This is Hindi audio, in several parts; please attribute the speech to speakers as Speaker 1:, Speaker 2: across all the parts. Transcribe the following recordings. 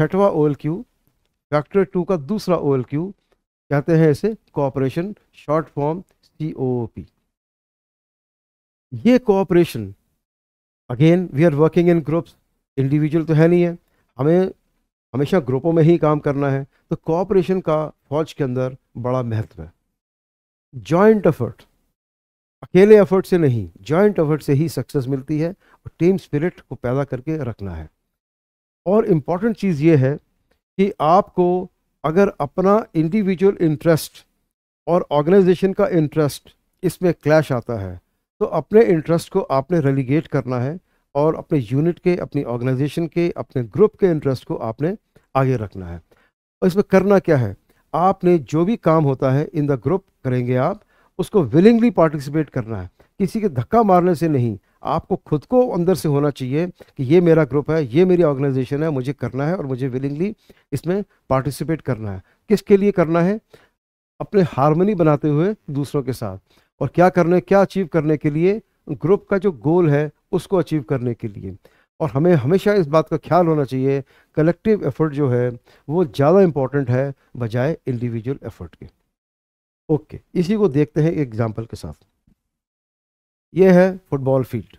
Speaker 1: छठवा O L Q factor two का दूसरा ओ एल क्यू कहते हैं इसे cooperation short form C O P ये cooperation again we are working in groups individual तो है नहीं है हमें हमेशा ग्रुपों में ही काम करना है तो कॉपरेशन का फौज के अंदर बड़ा महत्व है जॉइंट एफर्ट अकेले एफर्ट से नहीं जॉइंट एफर्ट से ही सक्सेस मिलती है और टीम स्पिरिट को पैदा करके रखना है और इम्पॉर्टेंट चीज़ ये है कि आपको अगर अपना इंडिविजुअल इंटरेस्ट और ऑर्गेनाइजेशन का इंटरेस्ट इसमें क्लैश आता है तो अपने इंटरेस्ट को आपने रेलीगेट करना है और अपने यूनिट के अपनी ऑर्गेनाइजेशन के अपने ग्रुप के इंटरेस्ट को आपने आगे रखना है और इसमें करना क्या है आपने जो भी काम होता है इन द ग्रुप करेंगे आप उसको विलिंगली पार्टिसिपेट करना है किसी के धक्का मारने से नहीं आपको खुद को अंदर से होना चाहिए कि ये मेरा ग्रुप है ये मेरी ऑर्गेनाइजेशन है मुझे करना है और मुझे विलिंगली इसमें पार्टिसिपेट करना है किसके लिए करना है अपने हारमोनी बनाते हुए दूसरों के साथ और क्या करने क्या अचीव करने के लिए ग्रुप का जो गोल है उसको अचीव करने के लिए और हमें हमेशा इस बात का ख्याल होना चाहिए कलेक्टिव एफर्ट जो है वो ज़्यादा इम्पॉर्टेंट है बजाय इंडिविजुअल एफर्ट के ओके इसी को देखते हैं एग्जाम्पल के साथ ये है फुटबॉल फील्ड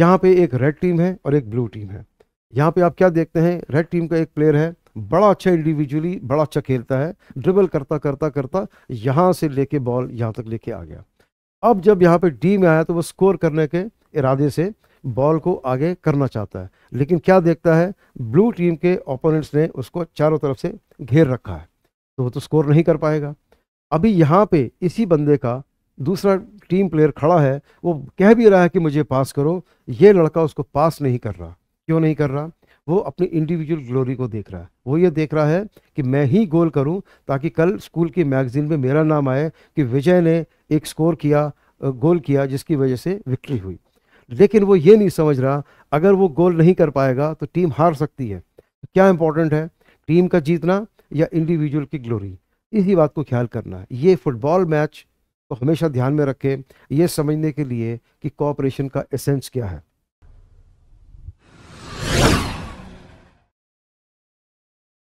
Speaker 1: यहाँ पे एक रेड टीम है और एक ब्लू टीम है यहाँ पे आप क्या देखते हैं रेड टीम का एक प्लेयर है बड़ा अच्छा इंडिविजुअली बड़ा अच्छा खेलता है ड्रिबल करता करता करता यहाँ से लेके बॉल यहाँ तक लेके आ गया अब जब यहाँ पे डी में आया तो वो स्कोर करने के इरादे से बॉल को आगे करना चाहता है लेकिन क्या देखता है ब्लू टीम के ओपोनेंट्स ने उसको चारों तरफ से घेर रखा है तो वो तो स्कोर नहीं कर पाएगा अभी यहाँ पे इसी बंदे का दूसरा टीम प्लेयर खड़ा है वो कह भी रहा है कि मुझे पास करो ये लड़का उसको पास नहीं कर रहा क्यों नहीं कर रहा वो अपनी इंडिविजुअल ग्लोरी को देख रहा है वो ये देख रहा है कि मैं ही गोल करूं ताकि कल स्कूल की मैगजीन में मेरा नाम आए कि विजय ने एक स्कोर किया गोल किया जिसकी वजह से विक्ट्री हुई लेकिन वो ये नहीं समझ रहा अगर वो गोल नहीं कर पाएगा तो टीम हार सकती है क्या इंपॉर्टेंट है टीम का जीतना या इंडिविजुअल की ग्लोरी इसी बात को ख्याल करना है ये फुटबॉल मैच हमेशा ध्यान में रखें ये समझने के लिए कि कॉपरेशन का एसेंस क्या है